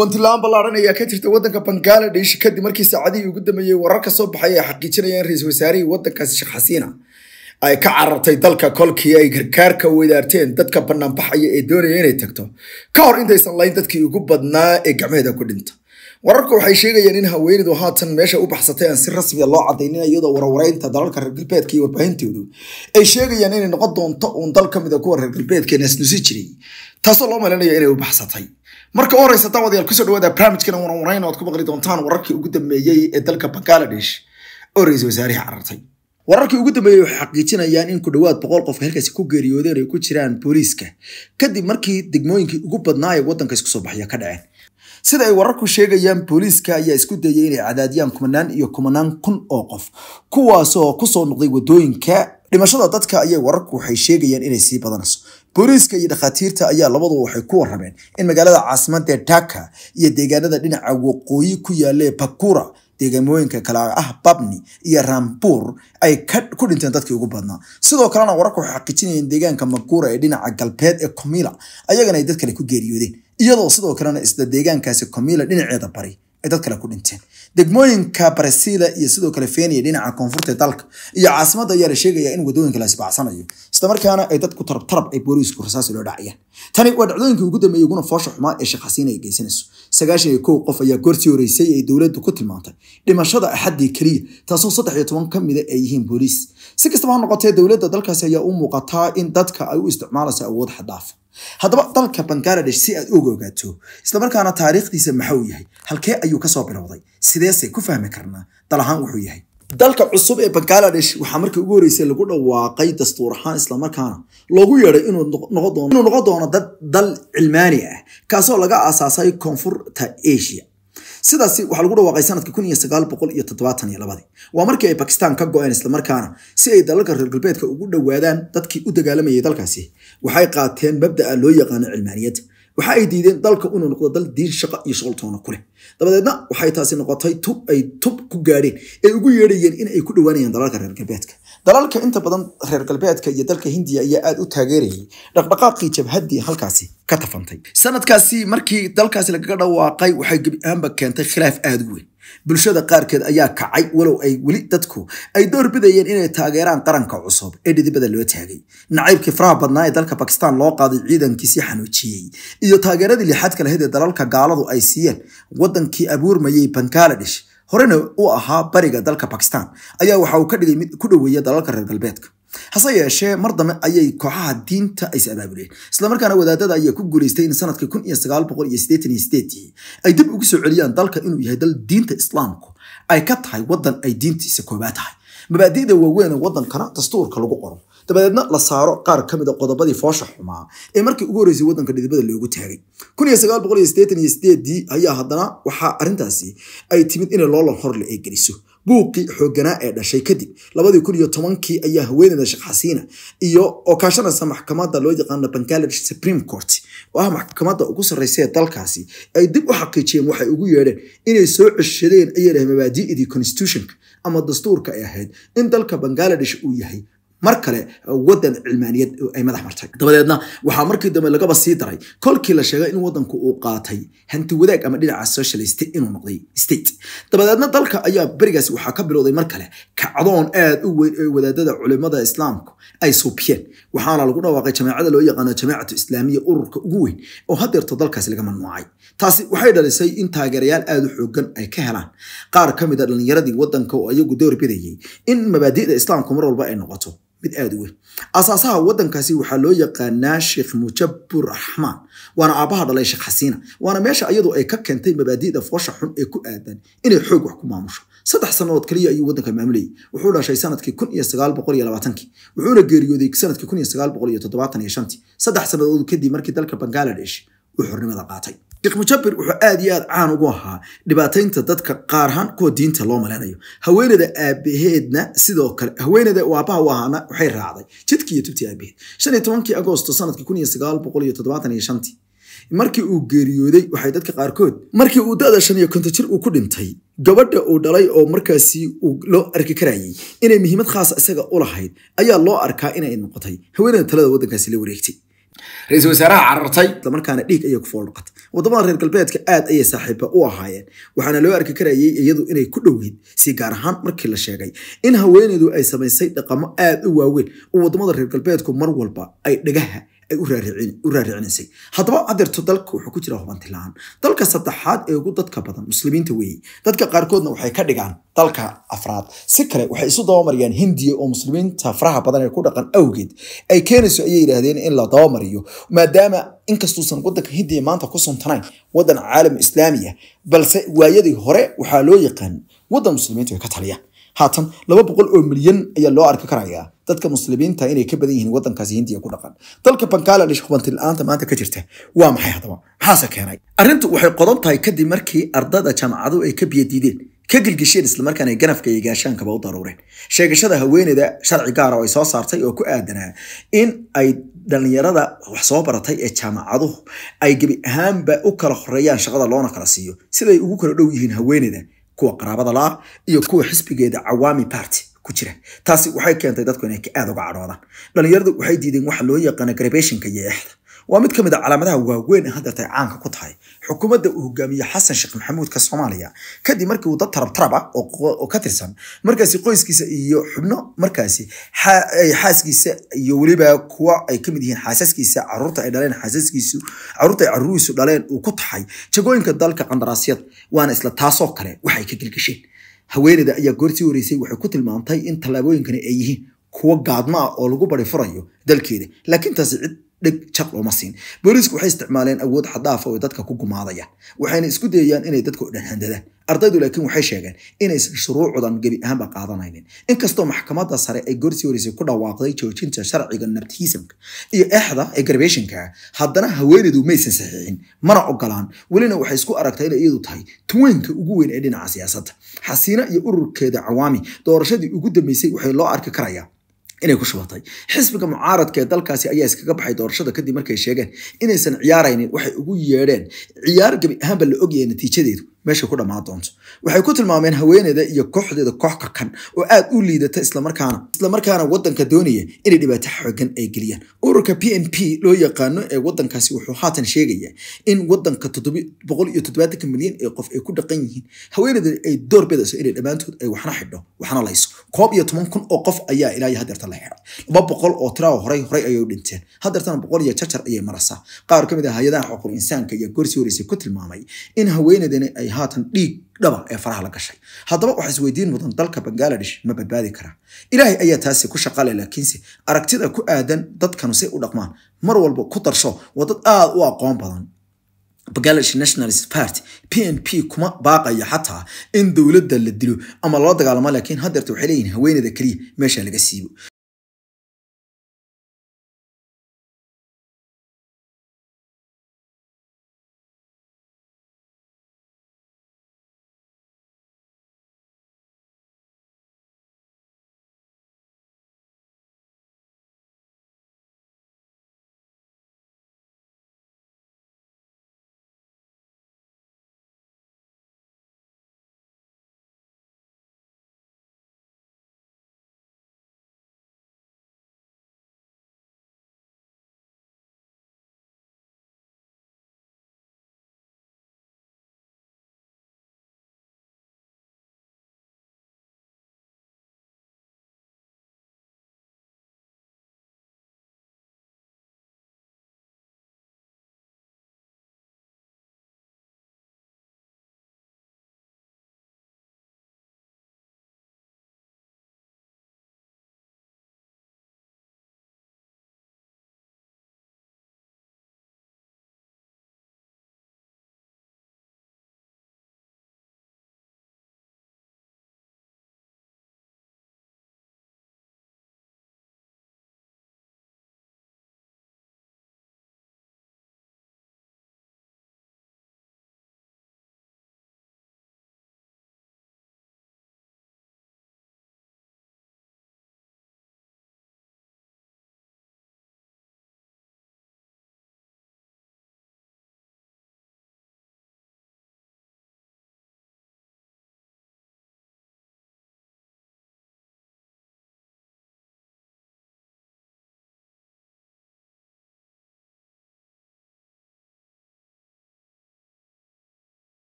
bantilaan ballaaran ayaa ka jirta waddanka bangaladesh kadib markii saacadihii ugu dambeeyey warar ka soo baxay ay xaqiijinaya in ra-iisul wasaarihii waddankaasi sheekh xasiina ay ka carartay dalka kolkii ay gargaarka wadaarteen dadka banaanbaxaya ee doonaya inay tagto ka hor intaysan lahayn dadkii ugu badnaa ee gacmeeda ku dhinta wararka waxay sheegayeen in haweenidu haatan meesha u baxsatay aan si rasmiya ah loo cadaynin iyadoo warwareynta dalalka reer galbeedka iyo warbaahintoodu ay sheegayaan inay noqon doonto uun dal ka mida ah kuwa reer galbeedkeena isnusi jiray taasoo loo malinayo inay u baxsatay marka u horeysa daawadayaal wadayaal kusoo dhawaada barnaamijkana warwarayn wanayn ku maqli doontaan wararkii ugu dambeeyey ee dalka bangaladesh oo ra iisal wasaarihii carartay wararkii ugu dambeeyey waxay xaqiijinayaan in ku dhowaad boqol qofka halkaasi ku geeriyoodeen ay ku jiraan booliiska kadib markii degmooyinkii ugu badnaa ee isku soo baxya ka dhaceen sida ay wararku sheegayaan booliiska ayaa isku dayay inay cadaadiyaan kumanaan iyo kumanaan kun oo qof kuwaasoo kusoo noqday wadooyinka dhimashada dadka ayay wararku waxay sheegayaan inay sii badanayso booliiska iyo dhakhaatiirta ayaa labadu waxay ku warrameen in magaalada caasimadee daka iyo deegaanada dhinaca waqooyi ku yaalee bakura deegaamooyinka kale ah babni iyo rambuur ay ku dhinteen dadkii ugu badnaa sidoo kalena wararka waxay xaqiijinayeen deegaanka maguura ee dhinaca galbeed ee komila ayagana ay dad kale ku geeriyoodeen iyadoo sidoo kalena isla deegaankaasi komila dhinaceeda bari ay dad kale ku dhinteen degmooyinka barasiila iyo sidoo kale feniya dhinaca koonfurta ee dalka iyo caasimada ayaa la sheegayaa in wadooyinka la isbaacsanayo islamarkaana ay dadku tarabtarab ay booliisku rasaasi loo dhacayaan tani waa dhacdooyinkii ugu dambeeyey uguna foosha xumaa ee shaqasiin ay geysanayso sagaashan iyo kow qof ayaa goortii horeysay ay dowladdu ku tilmaantay dhimashada axaddii keliya taasoo saddex iyo toban ka mida ay yihiin booliis si kastaba ha noqotee dowladda dalkaasi ayaa u muuqataa in dadka ay u isticmaalayso awood xaddaafa haddaba dalka bangaladesh si aad uga ogaato islamarkaana taariikhdiisa maxau yahay halkee ayuu kasoo bilowday sideese ku fahmi karnaa dal ahaan wuxuu yahay dalka cusub ee bangaladesh waxaa markii ugu horreysay lagu dhawaaqay dastuur ahaan islamarkaana loogu yeedhay inuu noqon doono dad dal cilmaani ah kaasoo laga aasaasay koonfurta asia sidaas waxaa lagu dhawaaqay sanadka waa markii ay bakistan ka go-een islamarkaana si ay dalalka reer galbeedka ugu dhowaadaan dadkii u dagaalamayay dalkaasi waxay qaateen mabda'a loo yaqaano cilmaaniyadda waxa ay diideen dalka inuu noqdo dal diin shaqa iyo shuqultoona kuleh dabadeedna waxay taasi noqotay tub ay tub ku gaadheen ay ugu yeedhayeen in ay ku dhowaanayeen dalalka reer galbeedka dalalka inta badan reer galbeedka iyo dalka hindiya ayaa aad u taageerayay dhaqdhaqaaqii jabhaddii halkaasi ka tafantay sanadkaasi markii dalkaasi lagaga dhawaaqay waxay gebi ahaanba keentay khilaaf aada u weyn bulshada qaarkeed ayaa kacay walow ay weli dadku ay door bidayeen inay taageeraan qaranka cusub ee dhidibada loo taagay nacaybkii faraha badnaa ee dalka bakistan loo qaaday ciidankiisii xanuujiyey iyo taageeradii lixaadka lahayd ee dalalka gaaladu ay siiyeen waddankii abuurmayay bangaladesh horena u ahaa bariga dalka bakistan ayaa waxa uu ka dhigay mid ku dhoweeya dalalka reer galbeedka hase yeeshee mar dambe ayay kooxaha diinta ay is abaabuleen islamarkaana wadaadada ayaa ku guuleystay in sanadkii kun iyo sagaal boqol iyo siddeetan iyo sideedii ay dib ugu soo celiyaan dalka inuu yahay dal diinta islaamku ay ka tahay wadan ay diintiisa koobaad tahay mabaadi'da waaweyn ee wadankana dastuurka lagu qoro dabadeedna la saaro qaar ka mid a ah qodobadii foosha xumaa ee markii ugu horreysay waddanka dhidibada loogu taagay kun iyo sagaal boqol iyo siddeetan iyo sideedii ayaa haddana waxaa arrintaasi ay timid inay loolan hor la eegeliso buuqii xoogganaa ee dhashay kadib labadii kun iyo tobankii ayaa haweeneyda sheekh xasiina iyo oo kaashanaysa maxkamadda loo yaqaano bangladesh supreme court oo ah maxkamadda ugu sarreysa ee dalkaasi ay dib u xaqiijiyeen waxay ugu yeedheen inay soo ceshadeen ayaa lahay mabaadi'dii constitutionka ama dastuurka ay ahayd in dalka bangladesh uu yahay mar kale wadan cilmaaniyad ay madax martay dabadeedna waxaa markii dambe lagaba sii daray kolkii la sheegay in wadanku uu qaatay hanti wadaag ama dhinaca socialist inuu noqday state dabadeedna dalka ayaa berigaas waxaa ka bilowday mar kale kacdoon aad u weyn ee wadaadada culimada islaamku ay suubiyeen waxaana lagu dhawaaqay jamaacada loo yaqaano jamaacatu islaamiya ururka ugu weyn oo haddeerto dalkaasi laga mamnuucay taasi waxay dhalisay in taageerayaal aada u xoogan ay ka helaan qaar ka mid a ah dhalinyaradii wadanka oo iyagu door bidayay in mabaadi'da islaamku mar walba ay noqoto mid aada u weyn asaasaha wadankaasi waxaa loo yaqaanaa sheekh mujabu raxmaan waana aabbaha dhalay sheekh xasiina waana meesha iyadu ay ka keentay mabaadi'da foosha xun ee ku aadan inay xoog wax ku maamusho saddex sannadood kaliya ayuu waddanka maamulayay wuxuu dhashay sanadkii kun iyo sagaal boqol iyo labaatanki wuxuuna geeriyooday sanadkii kun iyo sagaal boqol iyo toddobaatan iyo shantii saddex sannadood kadib markii dalka bangaladesh uu xornimada qaatay dhiqmo jabir wuxuu aad iyo aad caan ugu ahaa dhibaataynta dadka qaarhaan kuwa diinta loo malaynayo haweenada aabaheedna sidoo kale haweenada waabaha u ahaana waxay raacday jidkii iyo tubtii aabaheed shan iyo tobankii agoosto sanadka kun iyo sagaal boqol iyo todobaatan iyo shantii markii uu geeriyooday waxay dadka qaarkood markii uu da-da shan iyo konta jir uu ku dhintay gabadha uu dhalay oo markaasi loo arki karayay inay muhiimad khaasa isaga u lahayd ayaa loo arkaa inay noqotay haweenada talada waddankaasi la wareegtay ra-iisul wasaaraha carartay islamarkaana dhiig ayay ku fooldhaqatay waddamada reer galbeedka aad ayay saaxiiba u ahaayeen waxaana loo arki karayay iyadu inay ku dhoweyd si gaar ahaan markii la sheegay in haweeneydu ay samaysay dhaqamo aada u waaweyn oo waddamada reer galbeedku mar walba ay dhagaha ay u haddaba adeerto dalka wuxuu ku jira hubantilaan dalka saddexaad ee ugu dadka badan muslimiinta weeye dadka qaarkoodna waxay ka dhigaan dalka afraad si kale waxay isu dabamariyaan hindiya oo muslimiinta faraha badan ee ku dhaqan awgeed ay keenayso ayay yidhaahdeen in la dabamariyo maadaama inkastuusan wadanka hindiya maanta ku suntanayn wadan caalam islaamiya balse waayadii hore waxaa loo yaqaan wadan muslimiintu ay ka taliyaan haatan laba boqol oo milyan ayaa loo arki karayaa dadka muslimiinta inay ka badan yihiin wadankaasi hindiya ku dhaqan dalka bangaladesh hubanti la maanta ka jirta waa maxay haddaba maxaase keenay arrintu waxay qodan tahay kadib markii ardada jaamacadu ay ka biyo ka gilgisheen islamarkaan ganafka iyo gaashaankaba u daruureen sheegashada haweeneyda sharci gaara ah oo ay soo saartay oo ku aadanaa in ay dhallinyarada wax soo baratay ee jaamacaduhu ay gebi ahaanba u kala horeeyaan shaqada loona kala siiyo siday ugu kala dhow yihiin haweeneyda kuwa qaraabada la ah iyo kuwa xisbigeeda cawaami party ku jira taasi waxay keentay dadku inay aad uga cadhoodaan dhallinyaradu waxay diideen waxa loo yaqaana garabeeshinka yeexda waa mid ka mid a ah calaamadaha waaweyn ee haddeertay caanka ku tahay xukuumadda uu hogaamiye xasan sheekh ka soomaaliya kadib markii uu dad tarabtarab ah oo ka tirsan markaasi qoyskiisa iyo xubno markaasi xaaskiisa iyo weliba kuwa ay ka mid yihiin xaasaskiisa caruurta ay dhaleen xaasaskiisu caruurta ay caruuriisu dhaleen uu ku taxay jagooyinka dalka qandaraasyad waana isla taasoo kale waxay ka gelgasheen haweeneyda ayaa goor sii wareysay waxay ku tilmaantay in tallaabooyinkani ay yihiin kuwo gaadma ah oo lagu bari furayo dalkeeda laakiin taasi cid dheg jaq looma siin booliisku waxay isticmaaleen awood xadaafa ah oo dadka ku gumaadaya waxayna isku dayayaan inay dadka o dhan handadaan ardaydu laakiin waxay sheegeen inaysan shuruucdan gebi ahaanba qaadanaynin inkastoo maxkamadda sare ay gorsii horeysay ku dhawaaqday joojinta sharciga nabtihisamka iyo exda ee garbeshinka haddana haweenaydu maysan saxiixin mana ogolaan welina waxay isku aragtaa inay iyadu tahay tuweenka ugu weyn ee dhinaca siyaasadda xasiina iyo ururkeeda cawaami doorashadii ugu dambeysay waxay loo arki karayaa inay ku shubatay xisbiga mucaaradka ee dalkaasi ayaa iskaga baxay doorashada kadib markay sheegeen inaysan ciyaaraynin waxay ugu yeedheen ciyaar gebi ahaanba la ogyahay natiijadeedu meeshay ku dhammaan doonto waxay ku tilmaameen haweeneeda iyo kooxdeeda kooxka kan oo aad u liidata islamarkaana islamarkaana waddanka doonaya inay dhibaato xoogan ay geliyaan ururka p n p loo yaqaano ee waddankaasi wuxuu haatan sheegayaa in waddanka boqol milyan ee qof ay ku dhaqan yihiin haweeneeda ay door bidayso inay dhammaantood ay waxna xidho waxna layso koob iyo toban kun oo qof ayaa ilaa iyo hadeerta la xiray laba boqol oo tiraha horey horey ayay dhinteen hadeertana boqol iyo jarjar ayay maraysaa qaar ka mid ah hay-adaha xuquuq insaanka ayaa goorsi horeysay ku tilmaamay in haweeneedani ay haatan dhiig dhaba ee faraha la gashay haddaba waxaa isweydiin mudan dalka bangaladesh ma badbaadi karaa ilaahay ayaa taasi ku shaqalay laakiinse aragtida ku aadan dadkanu say u dhaqmaan mar walba ku darso waa dad aada u aqoon badan bangladesh nationalist party p n p kuma baaqaya xataa in dowladda la dilo ama lala dagaalamo laakiin haddeerta waxay leeyihiin haweeneyda keliya meesha laga siibo